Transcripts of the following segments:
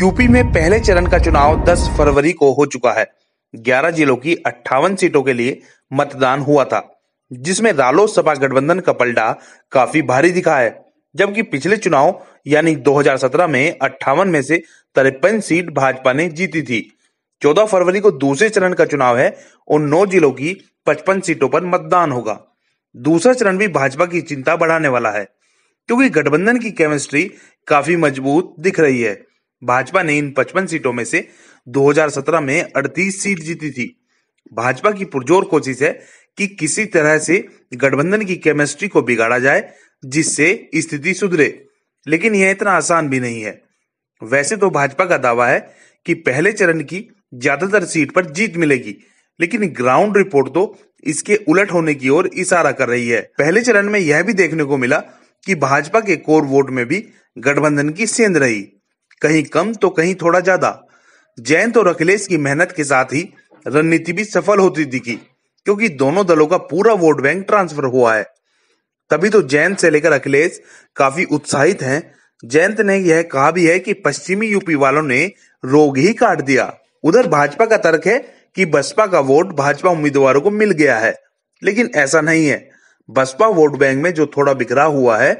UP में पहले चरण का चुनाव 10 फरवरी को हो चुका है 11 जिलों की अट्ठावन सीटों के लिए मतदान हुआ था जिसमें रालोसपा सपा गठबंधन का पलटा काफी भारी दिखा है जबकि पिछले चुनाव यानी 2017 में अट्ठावन में से तिरपन सीट भाजपा ने जीती थी 14 फरवरी को दूसरे चरण का चुनाव है और नौ जिलों की पचपन सीटों पर मतदान होगा दूसरा चरण भी भाजपा की चिंता बढ़ाने वाला है क्योंकि गठबंधन की केमिस्ट्री काफी मजबूत दिख रही है भाजपा ने इन पचपन सीटों में से 2017 में 38 सीट जीती थी भाजपा की पुरजोर कोशिश है कि किसी तरह से गठबंधन की केमिस्ट्री को बिगाड़ा जाए जिससे स्थिति सुधरे लेकिन यह इतना आसान भी नहीं है वैसे तो भाजपा का दावा है कि पहले चरण की ज्यादातर सीट पर जीत मिलेगी लेकिन ग्राउंड रिपोर्ट तो इसके उलट होने की ओर इशारा कर रही है पहले चरण में यह भी देखने को मिला कि भाजपा के कोर वोट में भी गठबंधन की सेंध रही कहीं कम तो कहीं थोड़ा ज्यादा जयंत तो और अखिलेश की मेहनत के साथ ही रणनीति भी सफल होती दिखी क्योंकि दोनों दलों का पूरा वोट बैंक ट्रांसफर हुआ है तभी तो जयंत से लेकर अखिलेश काफी उत्साहित हैं जयंत ने यह कहा भी है कि पश्चिमी यूपी वालों ने रोग ही काट दिया उधर भाजपा का तर्क है कि बसपा का वोट भाजपा उम्मीदवारों को मिल गया है लेकिन ऐसा नहीं है बसपा वोट बैंक में जो थोड़ा बिखरा हुआ है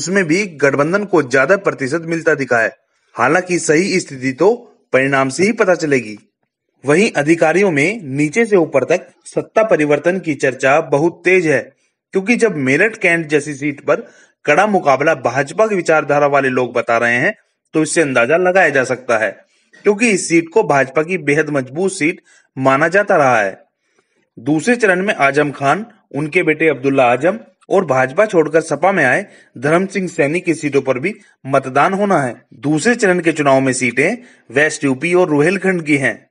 उसमें भी गठबंधन को ज्यादा प्रतिशत मिलता दिखा है हालांकि सही स्थिति तो परिणाम से ही पता चलेगी वहीं अधिकारियों में नीचे से ऊपर तक सत्ता परिवर्तन की चर्चा बहुत तेज है क्योंकि जब मेरठ कैंट जैसी सीट पर कड़ा मुकाबला भाजपा की विचारधारा वाले लोग बता रहे हैं तो इससे अंदाजा लगाया जा सकता है क्योंकि इस सीट को भाजपा की बेहद मजबूत सीट माना जाता रहा है दूसरे चरण में आजम खान उनके बेटे अब्दुल्ला आजम और भाजपा छोड़कर सपा में आए धर्म सिंह सैनी की सीटों पर भी मतदान होना है दूसरे चरण के चुनाव में सीटें वेस्ट यूपी और रोहेलखंड की हैं